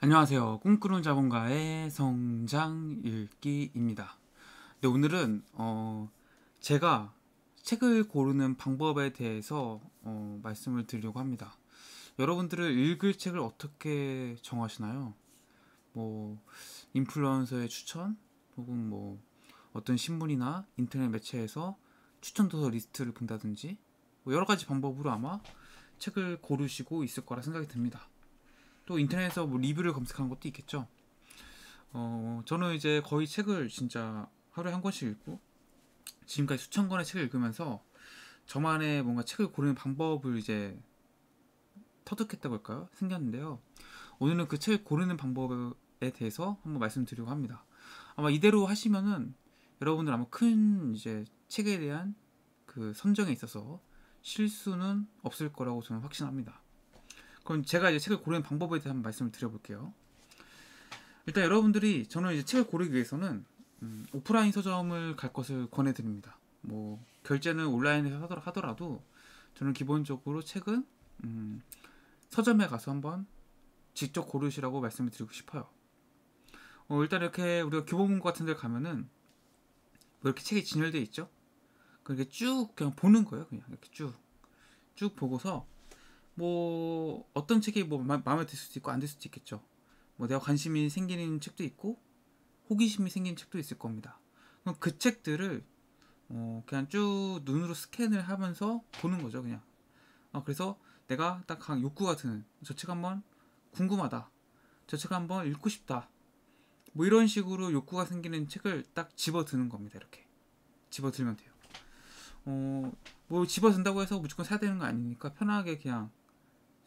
안녕하세요. 꿈꾸는 자본가의 성장 읽기입니다. 네, 오늘은 어, 제가 책을 고르는 방법에 대해서 어, 말씀을 드리려고 합니다. 여러분들은 읽을 책을 어떻게 정하시나요? 뭐 인플루언서의 추천 혹은 뭐 어떤 신문이나 인터넷 매체에서 추천 도서 리스트를 본다든지 뭐 여러 가지 방법으로 아마 책을 고르시고 있을 거라 생각이 듭니다. 또 인터넷에서 뭐 리뷰를 검색한 것도 있겠죠. 어, 저는 이제 거의 책을 진짜 하루에 한 권씩 읽고 지금까지 수천 권의 책을 읽으면서 저만의 뭔가 책을 고르는 방법을 이제 터득했다고 할까요? 생겼는데요. 오늘은 그 책을 고르는 방법에 대해서 한번 말씀드리고 합니다. 아마 이대로 하시면은 여러분들 아마 큰 이제 책에 대한 그 선정에 있어서 실수는 없을 거라고 저는 확신합니다. 그럼 제가 이제 책을 고르는 방법에 대해 서 한번 말씀을 드려볼게요. 일단 여러분들이 저는 이제 책을 고르기 위해서는 음, 오프라인 서점을 갈 것을 권해드립니다. 뭐 결제는 온라인에서 하더라도 저는 기본적으로 책은 음, 서점에 가서 한번 직접 고르시라고 말씀을 드리고 싶어요. 어, 일단 이렇게 우리가 교보문고 같은 데 가면은 뭐 이렇게 책이 진열돼 있죠? 그렇게 그러니까 쭉 그냥 보는 거예요. 그냥 이렇게 쭉. 쭉 보고서 뭐 어떤 책이 뭐 마, 음에 들 수도 있고 안 들 수도 있겠죠. 뭐 내가 관심이 생기는 책도 있고 호기심이 생긴 책도 있을 겁니다. 그럼 그 책들을 어, 그냥 쭉 눈으로 스캔을 하면서 보는 거죠, 그냥. 어, 그래서 내가 딱한 욕구가 드는 저 책 한번 궁금하다. 저 책 한번 읽고 싶다. 뭐 이런 식으로 욕구가 생기는 책을 딱 집어드는 겁니다, 이렇게. 집어들면 돼요. 어, 뭐 집어든다고 해서 무조건 사야 되는 거 아니니까 편하게 그냥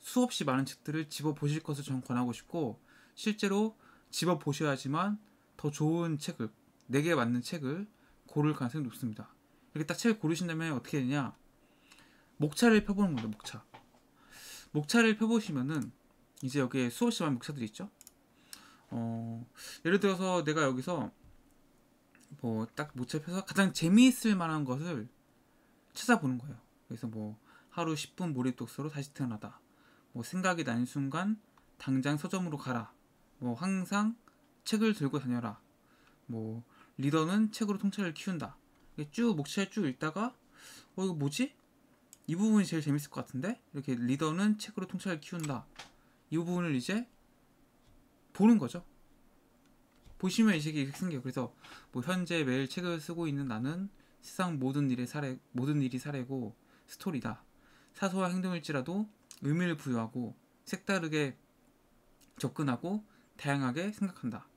수없이 많은 책들을 집어 보실 것을 저 권하고 싶고 실제로 집어 보셔야지만 더 좋은 책을 내게 맞는 책을 고를 가능성이 높습니다. 이렇게 딱 책을 고르신다면 어떻게 되냐? 목차를 펴보는 겁니다. 목차. 목차를 펴보시면은 이제 여기에 수없이 많은 목차들이 있죠. 어, 예를 들어서 내가 여기서 뭐 딱 목차 펴서 가장 재미있을 만한 것을 찾아보는 거예요. 그래서 뭐 하루 10분 몰입 독서로 다시 태어나다. 뭐 생각이 난 순간 당장 서점으로 가라. 뭐 항상 책을 들고 다녀라. 뭐 리더는 책으로 통찰을 키운다. 쭉 목차를 쭉 읽다가 어 이거 뭐지? 이 부분이 제일 재밌을 것 같은데 이렇게 리더는 책으로 통찰을 키운다. 이 부분을 이제 보는 거죠. 보시면 이 책이 이렇게 생겨요. 그래서 뭐 현재 매일 책을 쓰고 있는 나는 세상 모든 일의 사례 모든 일이 사례고 스토리다. 사소한 행동일지라도 의미를 부여하고 색다르게 접근하고 다양하게 생각한다.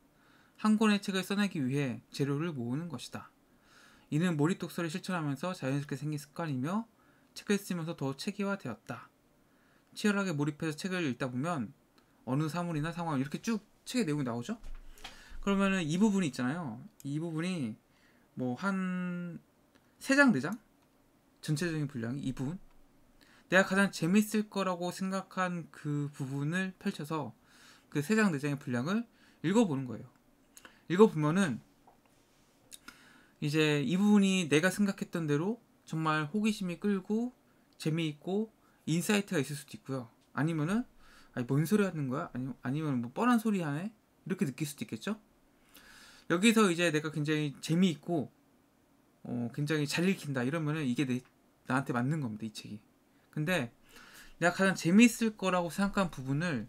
한 권의 책을 써내기 위해 재료를 모으는 것이다. 이는 몰입 독서를 실천하면서 자연스럽게 생긴 습관이며 책을 쓰면서 더 체계화되었다. 치열하게 몰입해서 책을 읽다 보면 어느 사물이나 상황 이렇게 쭉 책의 내용이 나오죠. 그러면이 부분이 있잖아요. 이 부분이 뭐 한 세장 네장 전체적인 분량이 이 부분 내가 가장 재밌을 거라고 생각한 그 부분을 펼쳐서 그 세 장, 네 장의 분량을 읽어보는 거예요. 읽어보면은 이제 이 부분이 내가 생각했던 대로 정말 호기심이 끌고 재미있고 인사이트가 있을 수도 있고요. 아니면은 아니 뭔 소리 하는 거야? 아니, 아니면 뭐 뻔한 소리 하네? 이렇게 느낄 수도 있겠죠? 여기서 이제 내가 굉장히 재미있고 어, 굉장히 잘 읽힌다 이러면은 이게 내, 나한테 맞는 겁니다 이 책이 근데 내가 가장 재미있을 거라고 생각한 부분을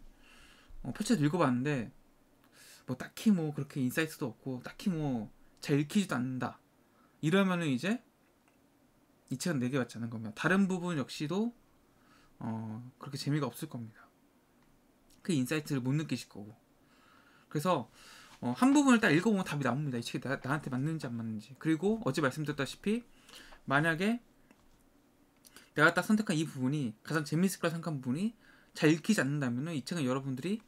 어, 펼쳐 읽어봤는데 뭐 딱히 뭐 그렇게 인사이트도 없고 딱히 뭐 잘 읽히지도 않는다 이러면은 이제 이 책은 내게 네 맞지 않은 겁니다. 다른 부분 역시도 어, 그렇게 재미가 없을 겁니다. 그 인사이트를 못 느끼실 거고 그래서 어, 한 부분을 딱 읽어보면 답이 나옵니다. 이 책이 나, 한테 맞는지 안 맞는지 그리고 어제 말씀드렸다시피 만약에 내가 딱 선택한 이 부분이 가장 재밌을 거라 생각한 부분이 잘 읽히지 않는다면 이 책은 여러분들이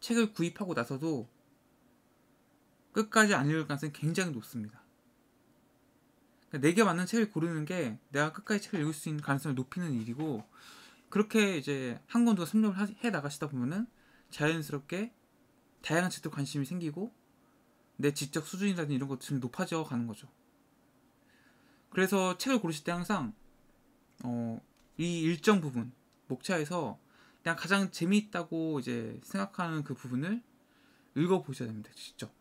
책을 구입하고 나서도 끝까지 안 읽을 가능성이 굉장히 높습니다. 그러 그러니까 내게 맞는 책을 고르는 게 내가 끝까지 책을 읽을 수 있는 가능성을 높이는 일이고 그렇게 이제 한 권도 선정을 해 나가시다 보면은 자연스럽게 다양한 책도 관심이 생기고 내 지적 수준이라든지 이런 것들이 높아져 가는 거죠. 그래서 책을 고르실 때 항상 어, 이 일정 부분 목차에서 그냥 가장 재미있다고 이제 생각하는 그 부분을 읽어보셔야 됩니다. 직접.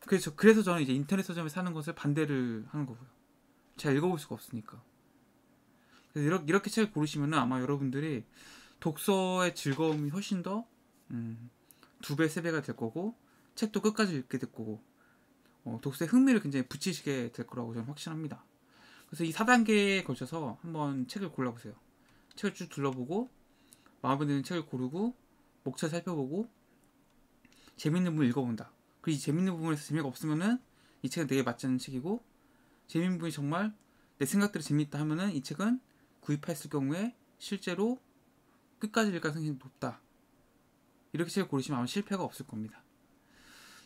그래서 그래서 저는 이제 인터넷 서점에 사는 것을 반대를 하는 거고요. 제가 읽어볼 수가 없으니까. 그래서 이렇게, 이렇게 책을 고르시면 아마 여러분들이 독서의 즐거움이 훨씬 더 음, 두 배, 세 배가 될 거고 책도 끝까지 읽게 될 거고 어, 독서의 흥미를 굉장히 붙이시게 될 거라고 저는 확신합니다. 그래서 이 4단계에 걸쳐서 한번 책을 골라보세요. 책을 쭉 둘러보고 마음에 드는 책을 고르고 목차 살펴보고 재밌는 부분 을 읽어본다. 그리고 이 재밌는 부분에서 재미가 없으면은 이 책은 되게 맞지 않는 책이고 재밌는 부분이 정말 내 생각대로 재밌다 하면은 이 책은 구입했을 경우에 실제로 끝까지 읽을 가능성이 높다. 이렇게 책을 고르시면 아마 실패가 없을 겁니다.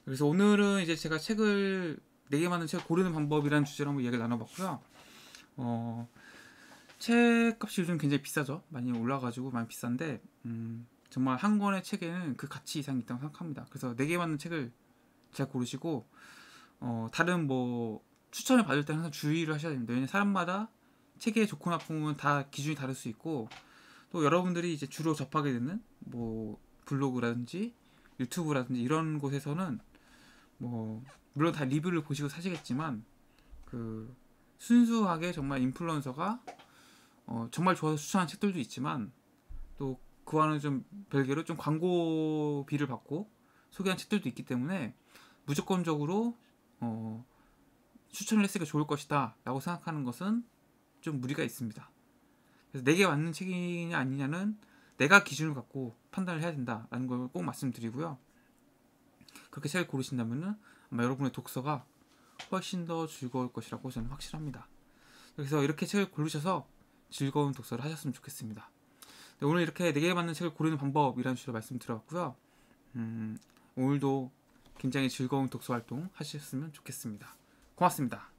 그래서 오늘은 이제 제가 책을 4개 만든 책을 고르는 방법이라는 주제로 한번 이야기를 나눠봤고요. 어, 책값이 요즘 굉장히 비싸죠. 많이 올라가지고 많이 비싼데 음, 정말 한 권의 책에는 그 가치 이상이 있다고 생각합니다. 그래서 내게 네 맞는 책을 잘 고르시고 어, 다른 뭐 추천을 받을 때 항상 주의를 하셔야 됩니다. 왜냐면 사람마다 책의 좋고 나쁨은 다 기준이 다를 수 있고 또 여러분들이 이제 주로 접하게 되는 뭐 블로그라든지 유튜브라든지 이런 곳에서는 뭐 물론 다 리뷰를 보시고 사시겠지만 그 순수하게 정말 인플루언서가 어, 정말 좋아서 추천한 책들도 있지만 또 그와는 좀 별개로 좀 광고비를 받고 소개한 책들도 있기 때문에 무조건적으로 어, 추천을 했으니까 좋을 것이다 라고 생각하는 것은 좀 무리가 있습니다. 그래서 내게 맞는 책이냐 아니냐는 내가 기준을 갖고 판단을 해야 된다라는 걸 꼭 말씀드리고요. 그렇게 책을 고르신다면 아마 여러분의 독서가 훨씬 더 즐거울 것이라고 저는 확실합니다. 그래서 이렇게 책을 고르셔서 즐거운 독서를 하셨으면 좋겠습니다. 네, 오늘 이렇게 내게 네 맞는 책을 고르는 방법이라는 주제로 말씀드려고요 음, 오늘도 굉장히 즐거운 독서 활동 하셨으면 좋겠습니다. 고맙습니다.